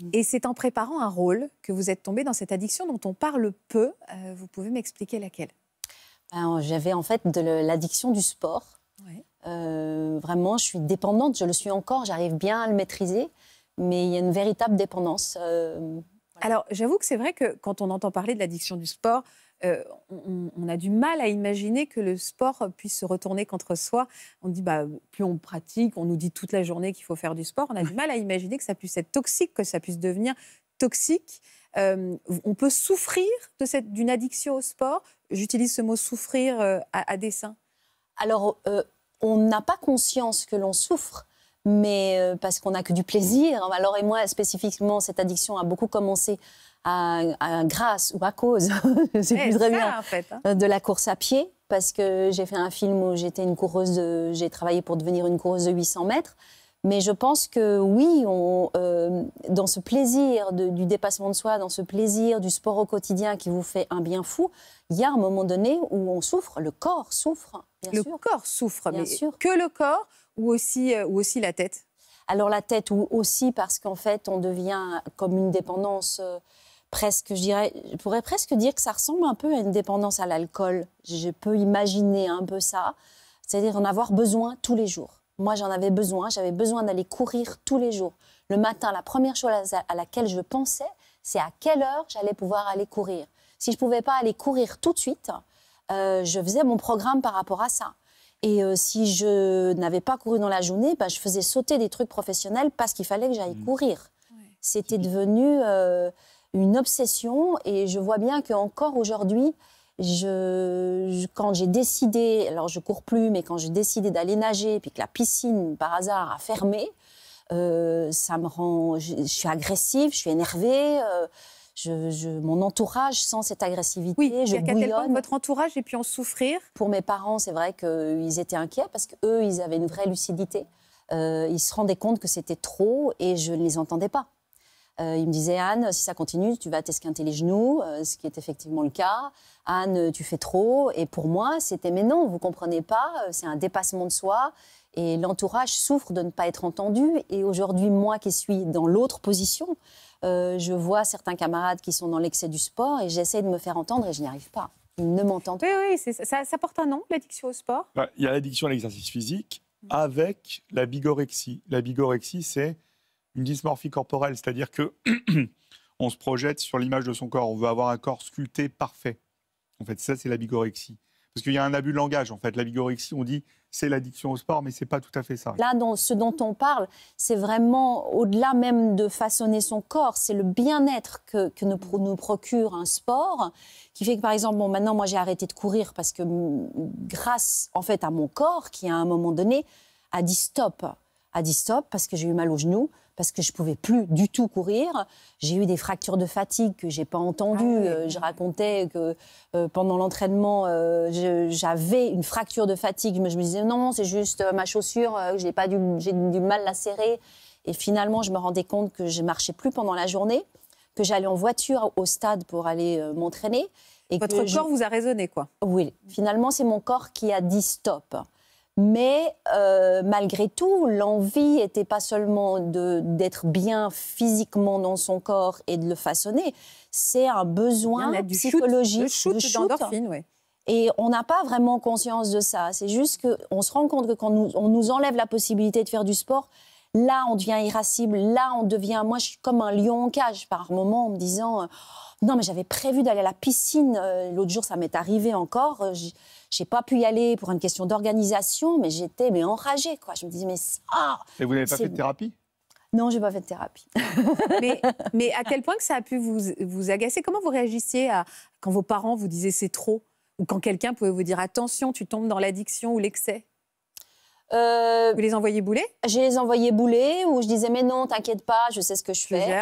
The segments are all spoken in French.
Mm. Et c'est en préparant un rôle que vous êtes tombée dans cette addiction dont on parle peu. Euh, vous pouvez m'expliquer laquelle ben, J'avais en fait de l'addiction du sport. Euh, vraiment, je suis dépendante, je le suis encore, j'arrive bien à le maîtriser, mais il y a une véritable dépendance. Euh, Alors, j'avoue que c'est vrai que quand on entend parler de l'addiction du sport, euh, on, a du mal à imaginer que le sport puisse se retourner contre soi. On dit, bah, plus on pratique, on nous dit toute la journée qu'il faut faire du sport. On a du mal à imaginer que ça puisse être toxique, que ça puisse devenir toxique. Euh, on peut souffrir d'une addiction au sport. J'utilise ce mot souffrir euh, à, à, dessein. Alors, on n'a pas conscience que l'on souffre mais parce qu'on n'a que du plaisir. Alors, et moi, spécifiquement, cette addiction a beaucoup commencé à, grâce ou à cause, je plus très bien, fait, hein. euh, de la course à pied parce que j'ai fait un film où j'étais une coureuse, j'ai travaillé pour devenir une coureuse de 800 mètres. Mais je pense que oui, on, euh, dans ce plaisir du dépassement de soi, dans ce plaisir du sport au quotidien qui vous fait un bien fou, il y a un moment donné où on souffre, le corps souffre. Bien le corps souffre, bien sûr. que le corps ou aussi, euh, ou aussi la tête Alors la tête ou aussi parce qu'en fait on devient comme une dépendance presque, je dirais, je pourrais presque dire que ça ressemble un peu à une dépendance à l'alcool. Je peux imaginer un peu ça, c'est-à-dire en avoir besoin tous les jours. Moi, j'en avais besoin, j'avais besoin d'aller courir tous les jours. Le matin, la première chose à laquelle je pensais, c'est à quelle heure j'allais pouvoir aller courir. Si je ne pouvais pas aller courir tout de suite, euh, je faisais mon programme par rapport à ça. Et euh, si je n'avais pas couru dans la journée, bah, je faisais sauter des trucs professionnels parce qu'il fallait que j'aille mmh. courir. C'était devenu... Euh, une obsession et je vois bien qu'encore aujourd'hui, quand j'ai décidé, alors je cours plus, mais quand j'ai décidé d'aller nager, puis que la piscine par hasard a fermé, euh, ça me rend, je, suis agressive, je suis énervée. Euh, je, mon entourage sent cette agressivité, oui, je bouillonne. votre entourage et puis en souffrir Pour mes parents, c'est vrai qu'ils étaient inquiets parce qu'eux, ils avaient une vraie lucidité. Euh, ils se rendaient compte que c'était trop et je ne les entendais pas. Euh, il me disait Anne, si ça continue, tu vas t'esquinter les genoux, euh, ce qui est effectivement le cas. Anne, tu fais trop. Et pour moi, c'était mais non, vous comprenez pas, euh, c'est un dépassement de soi. Et l'entourage souffre de ne pas être entendu. Et aujourd'hui, moi qui suis dans l'autre position, je vois certains camarades qui sont dans l'excès du sport et j'essaie de me faire entendre et je n'y arrive pas. Ils ne m'entendent oui, pas. Oui, ça, ça, porte un nom, l'addiction au sport bah, Il y a l'addiction à l'exercice physique mm. avec la bigorexie. La bigorexie, c'est une dysmorphie corporelle, c'est-à-dire que on se projette sur l'image de son corps, on veut avoir un corps sculpté parfait. En fait, ça c'est la bigorexie. Parce qu'il y a un abus de langage, en fait. La bigorexie, on dit c'est l'addiction au sport, mais c'est pas tout à fait ça. Là, ce dont on parle, c'est vraiment au-delà même de façonner son corps, c'est le bien-être que, nous, nous, procure un sport, qui fait que, par exemple, bon, maintenant, moi, j'ai arrêté de courir parce que, grâce, en fait, à mon corps, qui à un moment donné a dit stop, a dit stop parce que j'ai eu mal au genoux parce que je pouvais plus du tout courir. J'ai eu des fractures de fatigue que j'ai pas entendues. Ah euh, je racontais que euh, pendant l'entraînement, euh, j'avais une fracture de fatigue. Mais je me disais non, c'est juste ma chaussure, j'ai pas du, j'ai mal à la serrer. Et finalement, je me rendais compte que je marchais plus pendant la journée, que j'allais en voiture au stade pour aller m'entraîner. Et Votre corps vous a raisonné, quoi. Oui, finalement, c'est mon corps qui a dit stop. Mais euh, malgré tout, l'envie n'était pas seulement d'être bien physiquement dans son corps et de le façonner, c'est un besoin psychologique de shoot, Et on n'a pas vraiment conscience de ça. C'est juste qu'on se rend compte que quand on nous enlève la possibilité de faire du sport, Là, on devient irascible. Là, on devient. Moi, je suis comme un lion en cage par moment, en me disant euh, non, mais j'avais prévu d'aller à la piscine. Euh, l'autre jour, ça m'est arrivé encore. Euh, je J'ai pas pu y aller pour une question d'organisation, mais j'étais mais enragée quoi. Je me disais mais ah. Et vous n'avez pas fait de thérapie non, je n'ai pas fait de thérapie. mais, mais, à quel point que ça a pu vous, vous agacer Comment vous réagissiez à, quand vos parents vous disaient c'est trop Ou quand quelqu'un pouvait vous dire attention, tu tombes dans l'addiction ou l'excès euh, Vous les envoyez bouler J'ai les envoyés bouler, où je disais mais non, t'inquiète pas, je sais ce que je fais.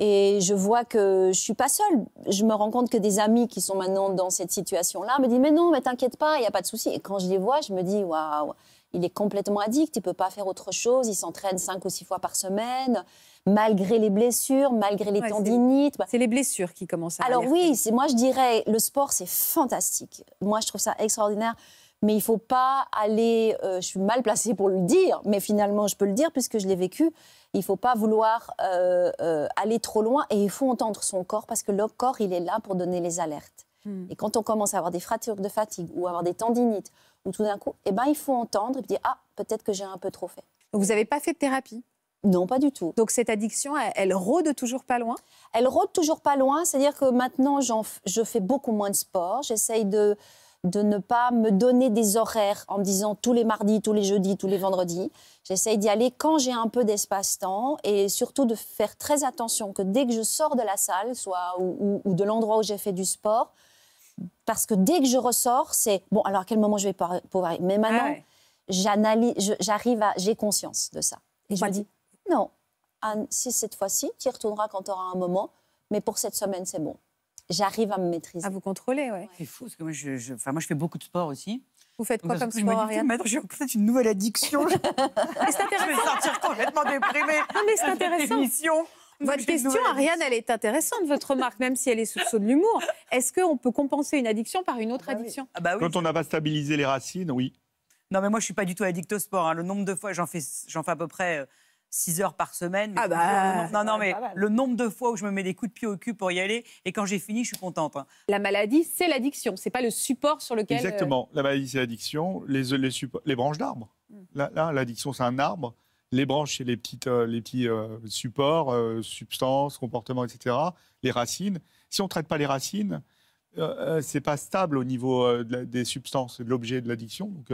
Et je vois que je suis pas seule. Je me rends compte que des amis qui sont maintenant dans cette situation-là me disent mais non, mais t'inquiète pas, il y a pas de souci. Et quand je les vois, je me dis waouh, il est complètement addict, il peut pas faire autre chose, il s'entraîne cinq ou six fois par semaine, malgré les blessures, malgré les tendinites. C'est les blessures qui commencent à. Alors oui, moi je dirais le sport c'est fantastique. Moi je trouve ça extraordinaire mais il faut pas aller, euh, je suis mal placée pour le dire, mais finalement je peux le dire puisque je l'ai vécu, il faut pas vouloir euh, euh, aller trop loin et il faut entendre son corps parce que le corps, il est là pour donner les alertes. Hmm. Et quand on commence à avoir des fractures de fatigue ou avoir des tendinites, ou tout d'un coup, eh ben, il faut entendre et dire, ah, peut-être que j'ai un peu trop fait. vous n'avez pas fait de thérapie non, pas du tout. Donc cette addiction, elle, elle, rôde toujours pas loin Elle rôde toujours pas loin, c'est-à-dire que maintenant, je fais beaucoup moins de sport, j'essaye de, de ne pas me donner des horaires en me disant tous les mardis, tous les jeudis, tous les vendredis. J'essaye d'y aller quand j'ai un peu d'espace-temps et surtout de faire très attention que dès que je sors de la salle, soit ou, de l'endroit où j'ai fait du sport, parce que dès que je ressors, c'est bon, alors à quel moment je vais pouvoir. Mais maintenant, j'analyse, j'arrive à. J'ai conscience de ça. Et je me dis, non, si cette fois-ci, tu y retourneras quand tu auras un moment, mais pour cette semaine, c'est bon j'arrive à me maîtriser. À vous contrôler, ouais. C'est fou, parce que moi je, moi, je fais beaucoup de sport aussi. Vous faites quoi comme, sport, Ariane Maintenant, j'ai en fait une nouvelle addiction. Je vais sortir complètement déprimée. Non, mais c'est intéressant. Votre question, Ariane, elle est intéressante, votre remarque, même si elle est sous le saut de l'humour. Est-ce qu'on peut compenser une addiction par une autre bah addiction ah bah Quand on n'a pas stabilisé les racines, oui. Non, mais moi, je ne suis pas du tout addict au sport. Hein. Le nombre de fois, j'en fais, fais à peu près euh, 6 heures par semaine. ah le bah, non, mais le nombre de fois où je me mets des coups de pied au cul pour y aller, et quand j'ai fini, je suis contente. Hein. La maladie, c'est l'addiction, c'est pas le support sur lequel. Euh, Exactement, la maladie, c'est l'addiction, les, les, les, branches d'arbres. Hmm. Là, l'addiction, c'est un arbre. Les branches, c'est les, petites, euh, les petits euh, supports, substances, comportements, etc. Les racines. Si on ne traite pas les racines, euh, c'est pas stable au niveau des substances, de l'objet de l'addiction. Donc,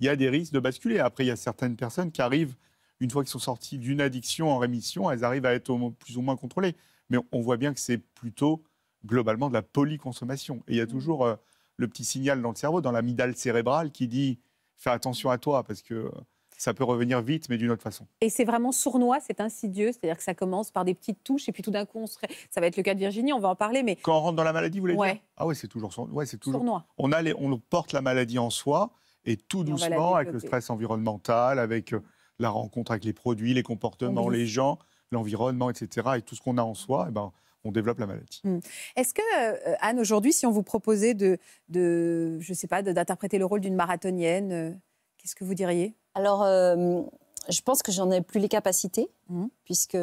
il y a des risques de basculer. Après, il y a certaines personnes qui arrivent une fois qu'ils sont sortis d'une addiction en rémission, elles arrivent à être plus ou moins contrôlées. Mais on voit bien que c'est plutôt globalement de la polyconsommation. Et il y a mmh. toujours euh, le petit signal dans le cerveau, dans l'amidale cérébrale, qui dit fais attention à toi parce que euh, ça peut revenir vite, mais d'une autre façon. Et c'est vraiment sournois, c'est insidieux, c'est-à-dire que ça commence par des petites touches, et puis tout d'un coup, ça va être le cas de Virginie, on va en parler. Mais quand on rentre dans la maladie, vous voulez dire Ah oui, c'est toujours sournois. c'est toujours sournois. On porte la maladie en soi, et tout doucement, avec le stress environnemental, avec euh, la rencontre avec les produits, les comportements, les gens, l'environnement, etc. Et tout ce qu'on a en soi, eh ben, on développe la maladie. Hmm. Est-ce que, euh, Anne, aujourd'hui, si on vous proposait de, de je sais pas, d'interpréter le rôle d'une marathonienne, euh, qu'est-ce que vous diriez Alors, euh, je pense que j'en ai plus les capacités, hmm. puisque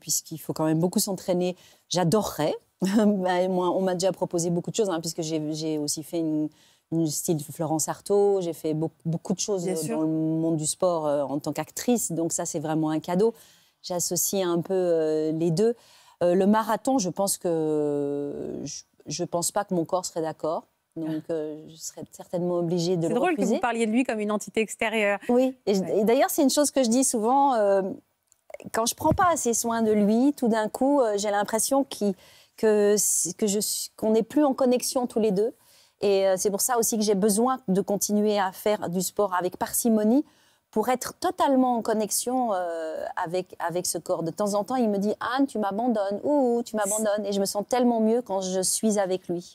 puisqu'il faut quand même beaucoup s'entraîner. J'adorerais. Bah, moi, on m'a déjà proposé beaucoup de choses, hein, puisque j'ai aussi fait une style Florence Artaud, j'ai fait beaucoup, de choses dans le monde du sport euh, en tant qu'actrice, donc ça c'est vraiment un cadeau. J'associe un peu euh, les deux. Euh, le marathon, je pense que je ne pense pas que mon corps serait d'accord. Donc, je serais certainement obligée de le C'est drôle que vous parliez de lui comme une entité extérieure. Oui, et, d'ailleurs, c'est une chose que je dis souvent. quand je ne prends pas assez soin de lui, tout d'un coup, j'ai l'impression que, que qu'on n'est plus en connexion tous les deux et euh, c'est pour ça aussi que j'ai besoin de continuer à faire du sport avec parcimonie pour être totalement en connexion euh, avec, avec ce corps. De temps en temps, il me dit Anne, tu m'abandonnes, ou tu m'abandonnes. Et je me sens tellement mieux quand je suis avec lui.